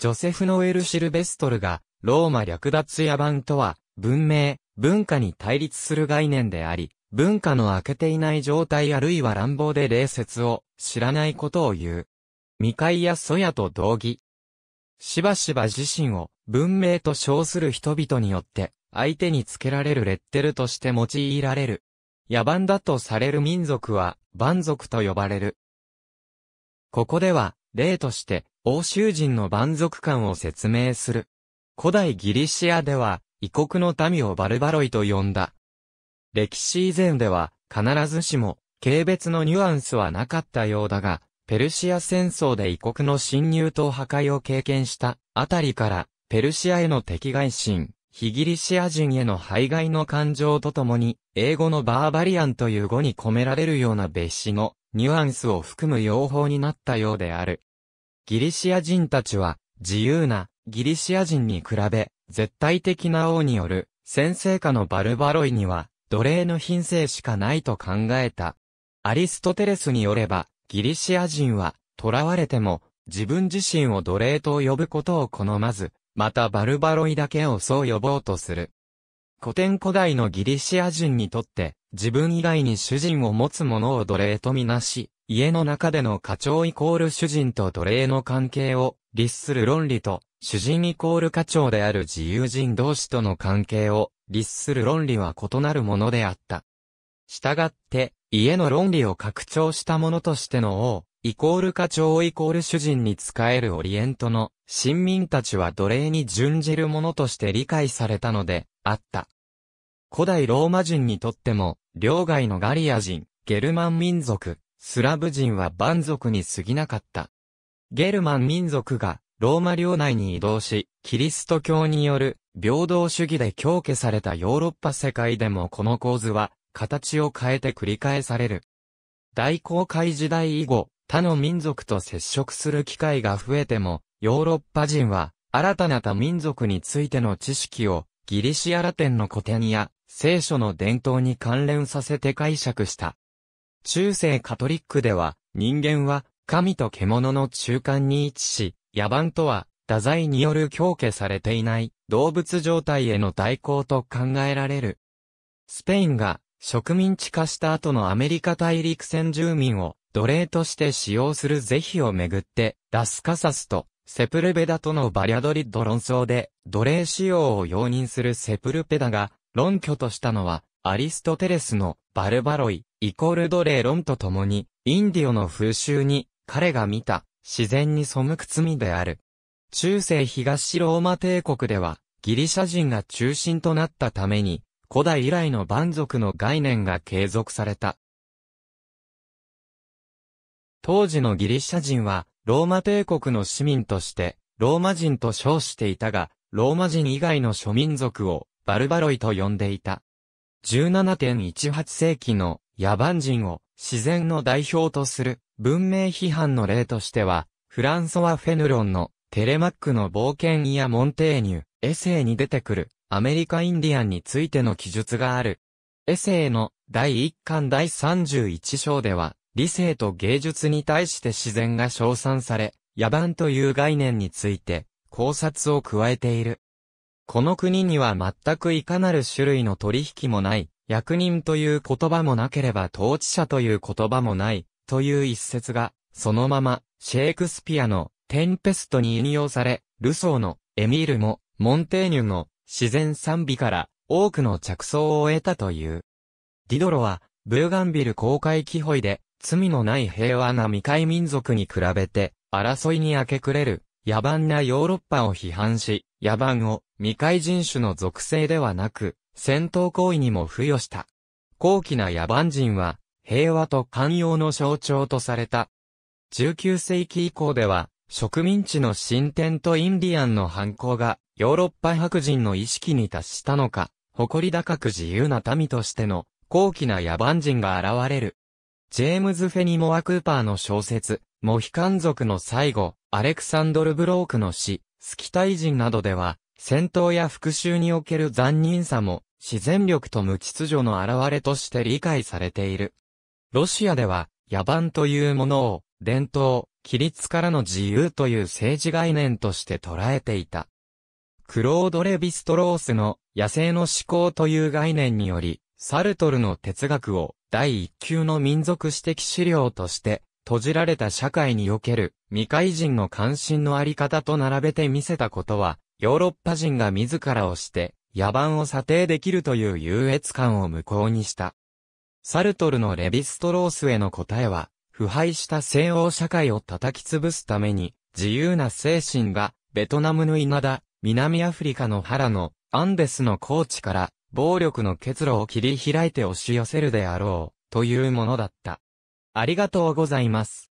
ジョセフ・ノエル・シルベストルが、ローマ略奪野蛮とは、文明、文化に対立する概念であり、文化の明けていない状態あるいは乱暴で礼節を知らないことを言う。未開や祖谷と同義。しばしば自身を文明と称する人々によって相手につけられるレッテルとして用いられる。野蛮だとされる民族は蛮族と呼ばれる。ここでは例として欧州人の蛮族感を説明する。古代ギリシアでは、異国の民をバルバロイと呼んだ。歴史以前では、必ずしも、軽蔑のニュアンスはなかったようだが、ペルシア戦争で異国の侵入と破壊を経験したあたりから、ペルシアへの敵外心、非ギリシア人への排外の感情とともに、英語のバーバリアンという語に込められるような別詞のニュアンスを含む用法になったようである。ギリシア人たちは、自由なギリシア人に比べ、絶対的な王による先制下のバルバロイには、奴隷の品性しかないと考えた。アリストテレスによれば、ギリシア人は、囚われても、自分自身を奴隷と呼ぶことを好まず、またバルバロイだけをそう呼ぼうとする。古典古代のギリシア人にとって、自分以外に主人を持つ者を奴隷とみなし、家の中での家長イコール主人と奴隷の関係を律する論理と、主人イコール家長である自由人同士との関係を律する論理は異なるものであった。したがって、家の論理を拡張したものとしての王、イコール家長イコール主人に仕えるオリエントの、新民たちは奴隷に準じるものとして理解されたので、あった。古代ローマ人にとっても、両外のガリア人、ゲルマン民族、スラブ人は蛮族に過ぎなかった。ゲルマン民族がローマ領内に移動し、キリスト教による平等主義で強化されたヨーロッパ世界でもこの構図は形を変えて繰り返される。大航海時代以後、他の民族と接触する機会が増えても、ヨーロッパ人は新たな他民族についての知識をギリシアラテンの古典や聖書の伝統に関連させて解釈した。中世カトリックでは、人間は神と獣の中間に位置し、野蛮とは、太宰による強化されていない動物状態への代行と考えられる。スペインが植民地化した後のアメリカ大陸戦住民を奴隷として使用する是非をめぐって、ラスカサスとセプルベダとのバリアドリッド論争で奴隷使用を容認するセプルペダが論拠としたのはアリストテレスのバルバロイ、イコールドレーロとともに、インディオの風習に、彼が見た、自然に背く罪である。中世東ローマ帝国では、ギリシャ人が中心となったために、古代以来の蛮族の概念が継続された。当時のギリシャ人は、ローマ帝国の市民として、ローマ人と称していたが、ローマ人以外の諸民族を、バルバロイと呼んでいた。17.18世紀の野蛮人を自然の代表とする文明批判の例としては、フランソワ・フェヌロンのテレマックの冒険やモンテーニュ、エセイに出てくるアメリカインディアンについての記述がある。エセイの第1巻第31章では、理性と芸術に対して自然が称賛され、野蛮という概念について考察を加えている。この国には全くいかなる種類の取引もない、役人という言葉もなければ統治者という言葉もない、という一節が、そのまま、シェイクスピアの、テンペストに引用され、ルソーの、エミールも、モンテーニュの、自然賛美から、多くの着想を得たという。ディドロは、ブーガンビル公開機ホイで、罪のない平和な未開民族に比べて、争いに明け暮れる、野蛮なヨーロッパを批判し、野蛮を未開人種の属性ではなく、戦闘行為にも付与した。高貴な野蛮人は、平和と寛容の象徴とされた。19世紀以降では、植民地の進展とインディアンの反抗が、ヨーロッパ白人の意識に達したのか、誇り高く自由な民としての、高貴な野蛮人が現れる。ジェームズ・フェニモア・クーパーの小説、モヒカン族の最後、アレクサンドル・ブロークの詩、スキタイ人などでは、戦闘や復讐における残忍さも、自然力と無秩序の現れとして理解されている。ロシアでは、野蛮というものを、伝統、規律からの自由という政治概念として捉えていた。クロード・レヴィストロースの野生の思考という概念により、サルトルの哲学を第一級の民族史的資料として閉じられた社会における未開人の関心のあり方と並べて見せたことは、ヨーロッパ人が自らをして野蛮を査定できるという優越感を無効にした。サルトルのレヴィストロースへの答えは、腐敗した西欧社会を叩き潰すために、自由な精神が、ベトナムの稲田、南アフリカの原の、アンデスの高地から、暴力の結露を切り開いて押し寄せるであろう、というものだった。ありがとうございます。